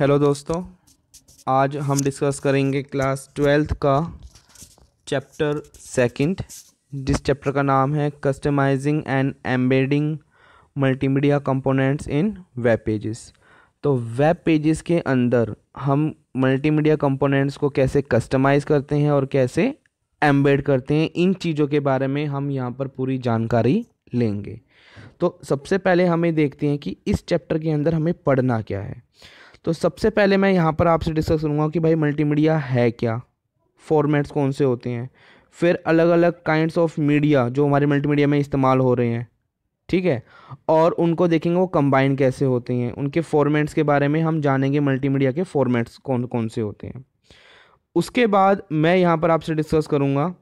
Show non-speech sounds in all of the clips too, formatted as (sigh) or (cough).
hello दोस्तों आज हम डिस्कस करेंगे क्लास ट्वेल्थ का चैप्टर सेकंड जिस चैप्टर का नाम है customising and embedding multimedia components in web pages तो वेब पेजेस के अंदर हम मल्टीमीडिया कंपोनेंट्स को कैसे कस्टमाइज़ करते हैं और कैसे एम्बेड करते हैं इन चीज़ों के बारे में हम यहाँ पर पूरी जानकारी लेंगे तो सबसे पहले हमें देखते हैं कि इस चैप्टर के अंदर हमें पढ़ना क्या है तो सबसे पहले मैं यहाँ पर आपसे डिस्कस करूँगा कि भाई मल्टीमीडिया है क्या फॉर्मेट्स कौन से होते हैं फिर अलग अलग काइंड्स ऑफ मीडिया जो हमारे मल्टीमीडिया में इस्तेमाल हो रहे हैं ठीक है और उनको देखेंगे वो कंबाइन कैसे होते हैं उनके फॉर्मेट्स के बारे में हम जानेंगे मल्टीमीडिया के फॉर्मेट्स कौन कौन से होते हैं उसके बाद मैं यहाँ पर आपसे डिस्कस करूँगा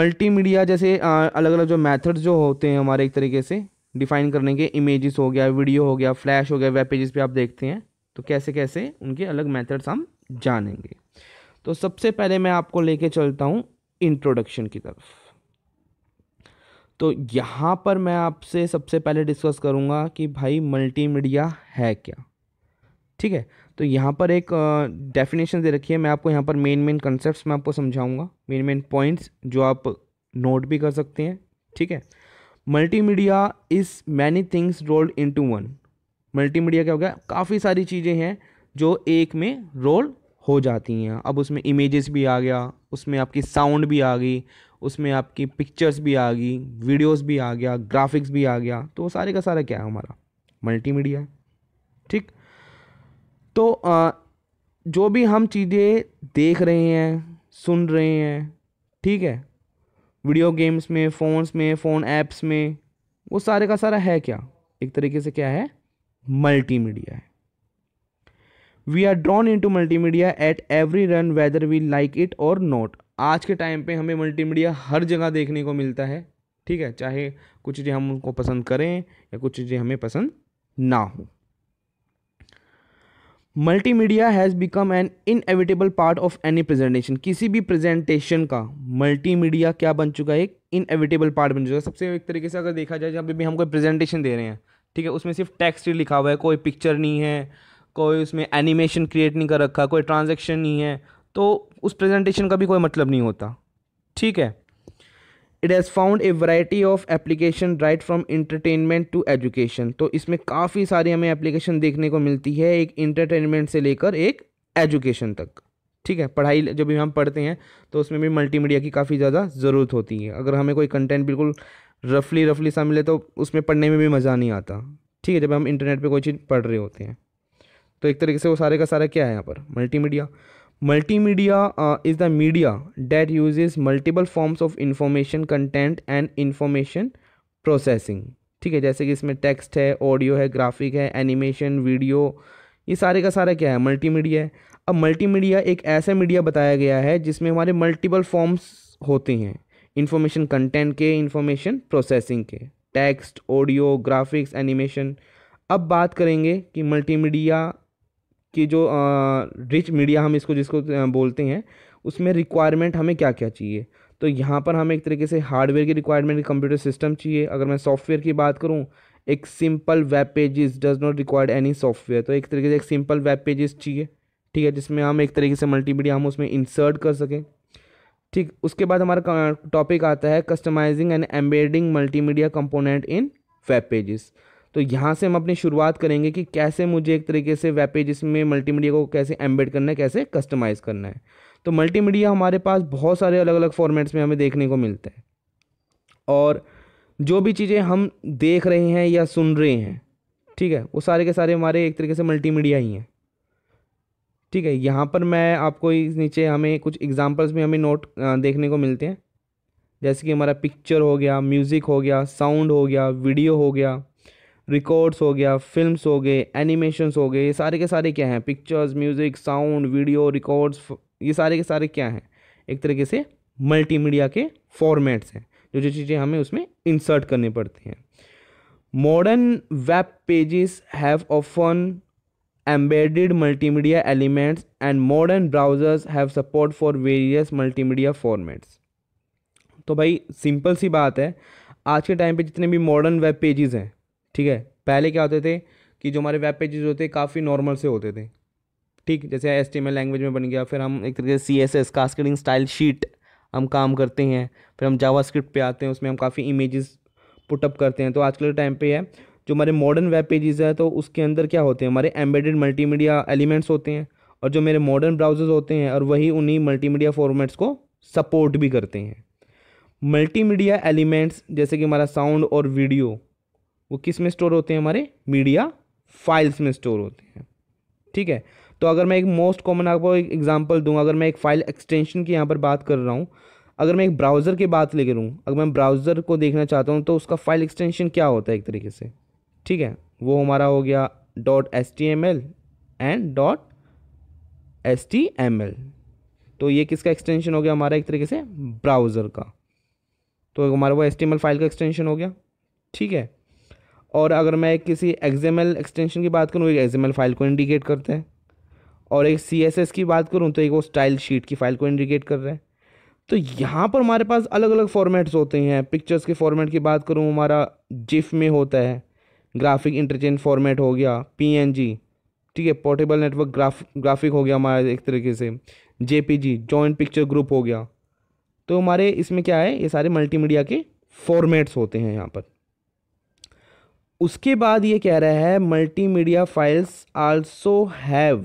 मल्टीमीडिया जैसे अलग अलग जो मेथड्स जो होते हैं हमारे एक तरीके से डिफाइन करने के इमेजेस हो गया वीडियो हो गया फ्लैश हो गया वेब पेजेस पे आप देखते हैं तो कैसे कैसे उनके अलग मेथड्स हम जानेंगे तो सबसे पहले मैं आपको लेके चलता हूँ इंट्रोडक्शन की तरफ तो यहाँ पर मैं आपसे सबसे पहले डिस्कस करूँगा कि भाई मल्टीमीडिया है क्या ठीक है तो यहाँ पर एक डेफिनेशन दे रखी है मैं आपको यहाँ पर मेन मेन कंसेप्ट मैं आपको समझाऊँगा मेन मेन पॉइंट्स जो आप नोट भी कर सकते हैं ठीक है multimedia is many things rolled into one multimedia क्या हो गया काफ़ी सारी चीज़ें हैं जो एक में रोल हो जाती हैं अब उसमें इमेजेस भी आ गया उसमें आपकी साउंड भी आ गई उसमें आपकी पिक्चर्स भी आ गई वीडियोस भी आ गया ग्राफिक्स भी आ गया तो वो सारे का सारा क्या है हमारा मल्टीमीडिया है ठीक तो आ, जो भी हम चीज़ें देख रहे हैं सुन रहे हैं ठीक है वीडियो गेम्स में फ़ोन्स में फ़ोन ऐप्स में वो सारे का सारा है क्या एक तरीके से क्या है मल्टीमीडिया है we are drawn into media at every run whether we like it और नॉट आज के टाइम पे हमें मल्टी मीडिया हर जगह देखने को मिलता है ठीक है चाहे कुछ चीज़ें हम उनको पसंद करें या कुछ चीज़ें हमें पसंद ना हो multimedia has become an inevitable part of any presentation किसी भी प्रेजेंटेशन का मल्टीमीडिया क्या बन चुका है एक इनएविटेबल पार्ट बन चुका है सबसे एक तरीके से अगर देखा जाए जब भी हम कोई प्रेजेंटेशन दे रहे हैं ठीक है उसमें सिर्फ टेक्स्ट ही लिखा हुआ है कोई पिक्चर नहीं है कोई उसमें एनिमेशन क्रिएट नहीं कर रखा कोई ट्रांजेक्शन नहीं है तो उस प्रेजेंटेशन का भी कोई मतलब नहीं होता ठीक है it has found a variety of application right from entertainment to education तो इसमें काफ़ी सारी हमें एप्लीकेशन देखने को मिलती है एक इंटरटेनमेंट से लेकर एक एजुकेशन तक ठीक है पढ़ाई जब भी हम पढ़ते हैं तो उसमें भी मल्टीमीडिया की काफ़ी ज़्यादा ज़रूरत होती है अगर हमें कोई कंटेंट बिल्कुल रफली रफली सा मिले तो उसमें पढ़ने में भी मज़ा नहीं आता ठीक है जब हम इंटरनेट पे कोई चीज़ पढ़ रहे होते हैं तो एक तरीके से वो सारे का सारा क्या है यहाँ पर multimedia Multimedia uh, is the media that uses multiple forms of information content and information processing ठीक है जैसे कि इसमें टेक्स्ट है ऑडियो है ग्राफिक है एनिमेशन वीडियो ये सारे का सारा क्या है मल्टीमीडिया है अब मल्टीमीडिया एक ऐसा मीडिया बताया गया है जिसमें हमारे मल्टीपल फॉर्म्स होते हैं इन्फॉर्मेशन कंटेंट के इन्फॉर्मेशन प्रोसेसिंग के टेक्स्ट ऑडियो ग्राफिक्स एनिमेशन अब बात करेंगे कि मल्टीमीडिया कि जो रिच मीडिया हम इसको जिसको बोलते हैं उसमें रिक्वायरमेंट हमें क्या क्या चाहिए तो यहाँ पर हमें एक तरीके से हार्डवेयर की रिक्वायरमेंट कंप्यूटर सिस्टम चाहिए अगर मैं सॉफ्टवेयर की बात करूँ एक simple web pages does not required any software तो एक तरीके से एक सिंपल वेब पेजेस चाहिए ठीक है जिसमें हम एक तरीके से मल्टीमीडिया हम उसमें इंसर्ट कर सकें ठीक उसके बाद हमारा टॉपिक आता है customising and embedding multimedia component in web pages तो यहाँ से हम अपनी शुरुआत करेंगे कि कैसे मुझे एक तरीके से वेब पेज इसमें मल्टीमीडिया को कैसे एम्बेड करना है कैसे कस्टमाइज़ करना है तो मल्टीमीडिया हमारे पास बहुत सारे अलग अलग फॉर्मेट्स में हमें देखने को मिलते हैं और जो भी चीज़ें हम देख रहे हैं या सुन रहे हैं ठीक है वो सारे के सारे हमारे एक तरीके से मल्टीमीडिया ही हैं ठीक है यहाँ पर मैं आपको इस नीचे हमें कुछ एग्जांपल्स में हमें नोट देखने को मिलते हैं जैसे कि हमारा पिक्चर हो गया म्यूज़िक हो गया साउंड हो गया वीडियो हो गया रिकॉर्ड्स हो गया फिल्म्स हो गए एनिमेशंस हो गए ये सारे के सारे क्या हैं pictures music sound video records ये सारे के सारे क्या हैं एक तरीके से मल्टीमीडिया के फॉर्मेट्स हैं जो जो चीज़ें हमें उसमें इंसर्ट करनी पड़ती हैं modern web pages have often media elements and modern browsers browsers support for various multimedia formats तो भाई सिंपल सी बात है आज के टाइम पे जितने भी मॉडर्न वेब पेजेस हैं ठीक है पहले क्या होते थे कि जो हमारे वेब पेजेज होते काफ़ी नॉर्मल से होते थे ठीक जैसे एस लैंग्वेज में बन गया फिर हम एक तरीके से C S S cascading style sheet हम काम करते हैं फिर हम स्क्रिप्ट पे आते हैं उसमें हम काफ़ी इमेजेस पुटअप करते हैं तो आजकल के टाइम पे है जो हमारे मॉडर्न वेब पेजेस है तो उसके अंदर क्या होते हैं हमारे एम्बेडेड मल्टीमीडिया एलिमेंट्स होते हैं और जो मेरे मॉडर्न ब्राउज़र्स होते हैं और वही उन्हीं मल्टीमीडिया फॉर्मेट्स को सपोर्ट भी करते हैं मल्टीमीडिया एलिमेंट्स जैसे कि हमारा साउंड और वीडियो वो किस में स्टोर होते हैं हमारे मीडिया फाइल्स में स्टोर होते हैं ठीक है तो अगर मैं एक मोस्ट कॉमन आपको एक एग्जांपल दूँ अगर मैं एक फ़ाइल एक्सटेंशन की यहाँ पर बात कर रहा हूँ अगर मैं एक ब्राउज़र की बात लेकर हूँ अगर मैं ब्राउज़र को देखना चाहता हूँ तो उसका फ़ाइल एक्सटेंशन क्या होता है एक तरीके से ठीक है वो हमारा हो गया dot S T M L and dot S T M L तो ये किसका एक्सटेंशन हो गया हमारा एक तरीके से ब्राउज़र का तो हमारा वो S T M L file का एक्सटेंशन हो गया ठीक है और अगर मैं किसी एक्सएमएल एक्सटेंशन की बात करूँ एक एक्सएमएल फाइल को इंडिकेट करते हैं और एक सी की बात करूँ तो एक वो स्टाइल शीट की फाइल को इंडिकेट कर रहे हैं तो यहाँ पर हमारे पास अलग अलग फॉर्मेट्स होते हैं पिक्चर्स के फॉर्मेट की बात करूँ हमारा जिफ में होता है ग्राफिक इंटरचेंज फॉर्मेट हो गया पी ठीक है पोर्टेबल नेटवर्क ग्राफ ग्राफिक हो गया हमारा एक तरीके से J P G joint picture group हो गया तो हमारे इसमें क्या है ये सारे मल्टीमीडिया के फॉर्मेट्स होते हैं यहाँ पर उसके बाद ये कह रहा है multimedia files also have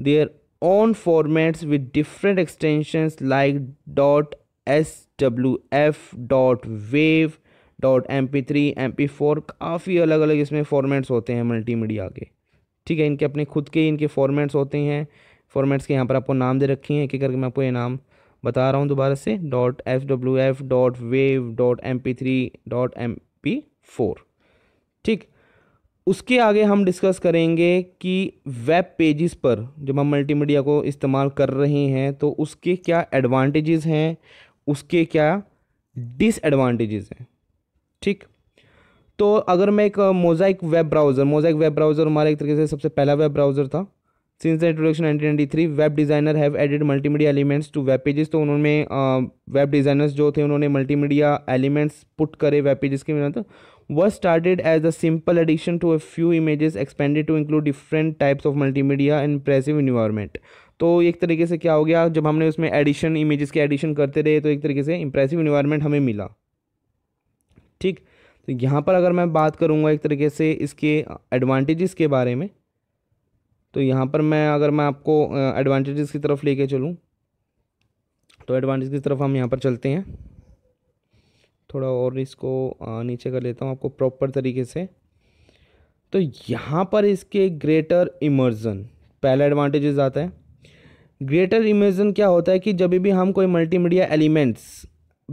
their own formats with different extensions like dot S W F dot वेव dot M P three M P four काफ़ी अलग अलग इसमें फॉर्मेट्स होते हैं मल्टीमीडिया के ठीक है इनके अपने खुद के इनके फॉर्मेट्स होते हैं फॉर्मेट्स के यहाँ पर आपको नाम दे रखे हैं एक एक करके मैं आपको ये नाम बता रहा हूँ दोबारा से dot F W F dot वेव dot M P three dot M P four ठीक उसके आगे हम डिस्कस करेंगे कि वेब पेजेस पर जब हम मल्टीमीडिया को इस्तेमाल कर रहे हैं तो उसके क्या एडवांटेजेस हैं उसके क्या डिसएडवांटेजेस हैं ठीक तो अगर मैं एक Mosaic web browser Mosaic web browser हमारे एक तरीके से सबसे पहला वेब ब्राउज़र था since the introduction nineteen ninety three web designer have added multimedia elements to web pages तो उन्होंने वेब uh, डिज़ाइनर्स जो थे उन्होंने मल्टीमीडिया एलिमेंट्स पुट करे वेब पेजेस के मतलब was started as a simple addition to a few images expanded to include different types of multimedia and impressive environment तो एक तरीके से क्या हो गया जब हमने उसमें एडिशन इमेजेस के एडिशन करते रहे तो एक तरीके से इम्प्रेसिव इन्वायरमेंट हमें मिला ठीक तो यहाँ पर अगर मैं बात करूँगा एक तरीके से इसके एडवांटेजेस के बारे में तो यहाँ पर मैं अगर मैं आपको एडवांटेजेस की तरफ लेके चलूँ तो एडवांटेज की तरफ हम यहाँ पर चलते हैं थोड़ा और इसको नीचे कर लेता हूँ आपको प्रॉपर तरीके से तो यहाँ पर इसके ग्रेटर इमर्जन पहला एडवांटेजेस आता है ग्रेटर इमर्जन क्या होता है कि जब भी हम कोई मल्टीमीडिया एलिमेंट्स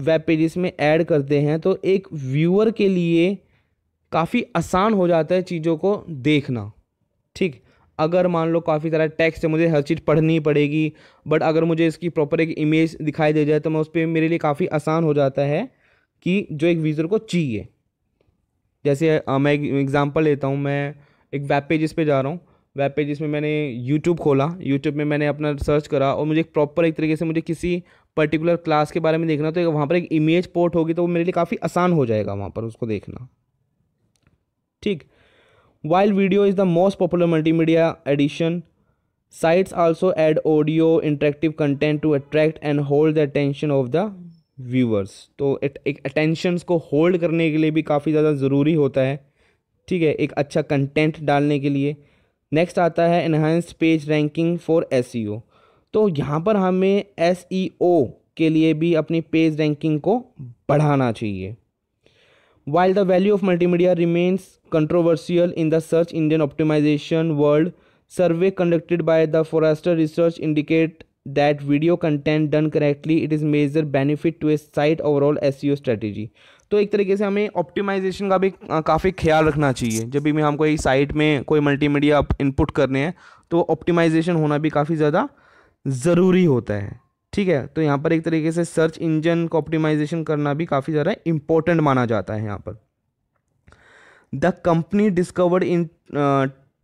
वेब पेजेस में ऐड करते हैं तो एक व्यूअर के लिए काफ़ी आसान हो जाता है चीज़ों को देखना ठीक अगर मान लो काफ़ी सारा टेक्स्ट है मुझे हर चीज़ पढ़नी पड़ेगी बट अगर मुझे इसकी प्रॉपर एक इमेज दिखाई दे जाए तो मैं उस पर मेरे लिए काफ़ी आसान हो जाता है कि जो एक यूज़र को चाहिए जैसे आ, मैं एक एग्ज़ाम्पल लेता हूँ मैं एक वेब पेज पे जा रहा हूँ वेब पेज में मैंने यूट्यूब खोला यूट्यूब में मैंने अपना सर्च करा और मुझे एक प्रॉपर एक तरीके से मुझे किसी पर्टिकुलर क्लास के बारे में देखना तो वहाँ पर एक इमेज पोर्ट होगी तो वो मेरे लिए काफ़ी आसान हो जाएगा वहाँ पर उसको देखना ठीक while video is the most popular multimedia addition sites also add audio interactive content to attract and hold the attention of the viewers तो एक अटेंशंस को होल्ड करने के लिए भी काफ़ी ज़्यादा ज़रूरी होता है ठीक है एक अच्छा कंटेंट डालने के लिए नेक्स्ट आता है enhance page ranking for S तो यहाँ पर हमें एस e के लिए भी अपनी पेज रैंकिंग को बढ़ाना चाहिए while the value of multimedia remains controversial in the search engine optimisation world survey conducted by the Forrester research indicate that video content done correctly it is major benefit to a site overall SEO strategy तो एक तरीके से हमें optimisation का भी काफ़ी ख्याल रखना चाहिए जब भी हम कोई साइट में कोई मल्टीमीडिया इनपुट करने हैं तो ऑप्टिमाइजेशन होना भी काफ़ी ज़्यादा ज़रूरी होता है ठीक है तो यहाँ पर एक तरीके से सर्च इंजन का ऑप्टिमाइजेशन करना भी काफ़ी ज़्यादा इम्पोर्टेंट माना जाता है यहाँ पर the company discovered in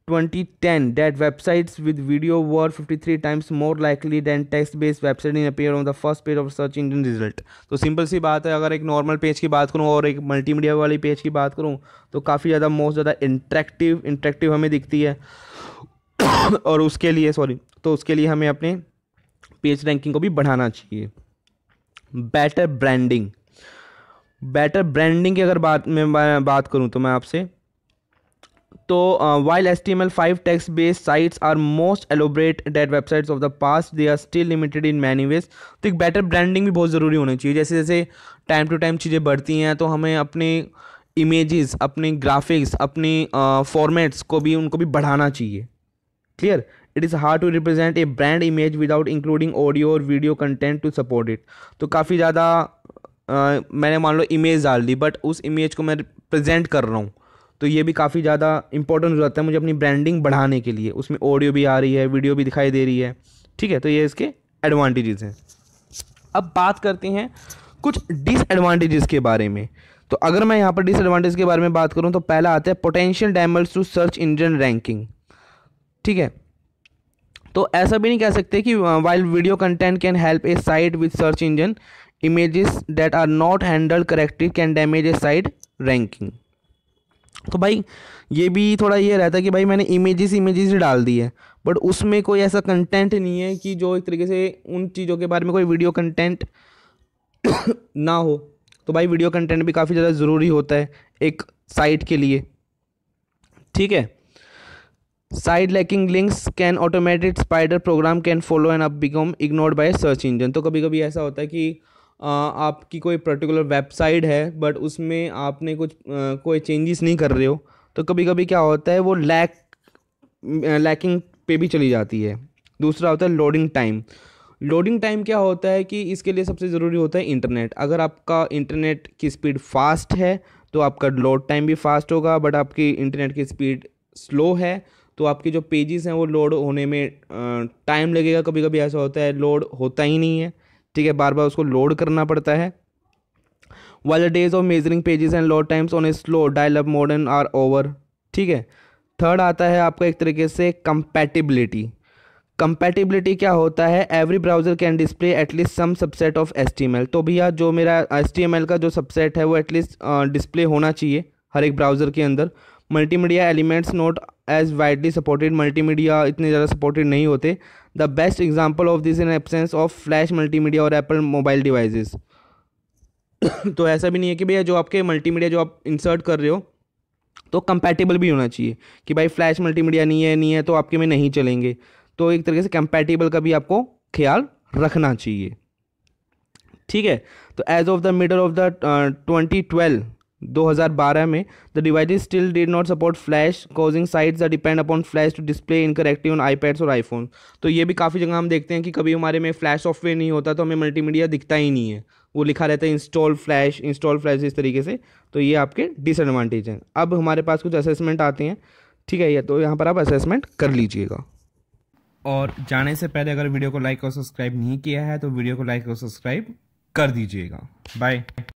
2010 that websites with video were 53 times more likely than text based website in appear on the first page of search engine result तो सिंपल सी बात है अगर एक नॉर्मल पेज की बात करूँ और एक मल्टीमीडिया वाली पेज की बात करूँ तो काफ़ी ज़्यादा मोस्ट ज़्यादा इंट्रैक्टिव इंट्रैक्टिव हमें दिखती है (coughs) और उसके लिए सॉरी तो उसके लिए हमें अपने पेज रैंकिंग को भी बढ़ाना चाहिए बेटर ब्रांडिंग बेटर ब्रांडिंग की अगर बात में बात करूँ तो मैं आपसे तो while S T M L five text based sites are most elaborate that websites of the past they are still limited in many ways तो एक बेटर ब्रांडिंग भी बहुत ज़रूरी होनी चाहिए जैसे जैसे टाइम टू टाइम चीज़ें बढ़ती हैं तो हमें अपने इमेजेस अपने ग्राफिक्स अपने फॉर्मेट्स को भी उनको भी बढ़ाना चाहिए clear it is hard to represent a brand image without including audio और video content to support it तो काफ़ी ज़्यादा uh, मैंने मान लो इमेज डाल दी बट उस इमेज को मैं प्रेजेंट कर रहा हूँ तो ये भी काफ़ी ज़्यादा इंपॉर्टेंट हो जाता है मुझे अपनी ब्रांडिंग बढ़ाने के लिए उसमें ऑडियो भी आ रही है वीडियो भी दिखाई दे रही है ठीक है तो ये इसके एडवांटेजेस हैं अब बात करते हैं कुछ डिसएडवांटेजेस के बारे में तो अगर मैं यहाँ पर डिसएडवांटेज के बारे में बात करूँ तो पहला आता है potential damage to search engine ranking ठीक है तो ऐसा भी नहीं कह सकते कि while video content can help a site with search engine images that are not handle correctly can damage a site ranking तो भाई ये भी थोड़ा ये रहता है कि भाई मैंने इमेजेस इमेजेस डाल दी है बट उसमें कोई ऐसा कंटेंट नहीं है कि जो एक तरीके से उन चीज़ों के बारे में कोई वीडियो कंटेंट (coughs) ना हो तो भाई वीडियो कंटेंट भी काफ़ी ज़्यादा ज़रूरी होता है एक साइट के लिए ठीक है site lacking links can automated spider program can follow end up become ignored by search engine तो कभी कभी ऐसा होता है कि आपकी कोई पर्टिकुलर वेबसाइट है बट उसमें आपने कुछ कोई चेंजेस नहीं कर रहे हो तो कभी कभी क्या होता है वो लैक लैकिंग पे भी चली जाती है दूसरा होता है लोडिंग टाइम लोडिंग टाइम क्या होता है कि इसके लिए सबसे ज़रूरी होता है इंटरनेट अगर आपका इंटरनेट की स्पीड फास्ट है तो आपका लोड टाइम भी फास्ट होगा बट आपकी इंटरनेट की स्पीड स्लो है तो आपके जो पेजेस हैं वो लोड होने में टाइम लगेगा कभी कभी ऐसा होता है लोड होता ही नहीं है ठीक है बार बार उसको लोड करना पड़ता है while days of measuring pages and load times on a slow slow dial-up modem are ठीक है थर्ड आता है आपका एक तरीके से कंपैटिबिलिटी कंपैटिबिलिटी क्या होता है every browser can display at least some subset of S तो भैया जो मेरा एस का जो सबसेट है वो एटलीस्ट डिस्प्ले uh, होना चाहिए हर एक ब्राउज़र के अंदर multimedia elements not as widely supported multimedia इतने ज़्यादा सपोर्टेड नहीं होते best example of this in in of Flash multimedia और एप्पल मोबाइल डिवाइजेज़ (coughs) तो ऐसा भी नहीं है कि भैया जो आपके मल्टीमीडिया जो आप इंसर्ट कर रहे हो तो कंपैटिबल भी होना चाहिए कि भाई फ्लैश मल्टीमीडिया नहीं है नहीं है तो आपके में नहीं चलेंगे तो एक तरीके से कंपैटिबल का भी आपको ख्याल रखना चाहिए ठीक है तो as of the middle of the twenty twelve 2012 में the device still did not support Flash causing sites are depend upon Flash to display corrective on iPads और आईफोन तो ये भी काफ़ी जगह हम देखते हैं कि कभी हमारे में फ्लैश सॉफ्टवेयर नहीं होता तो हमें मल्टीमीडिया दिखता ही नहीं है वो लिखा रहता है इंस्टॉल फ्लैश इंस्टॉल फ्लैश इस तरीके से तो ये आपके डिसएडवांटेज हैं अब हमारे पास कुछ असेसमेंट आते हैं ठीक है ये तो यहाँ पर आप असेसमेंट कर लीजिएगा और जाने से पहले अगर वीडियो को लाइक और सब्सक्राइब नहीं किया है तो वीडियो को लाइक और सब्सक्राइब कर दीजिएगा बाय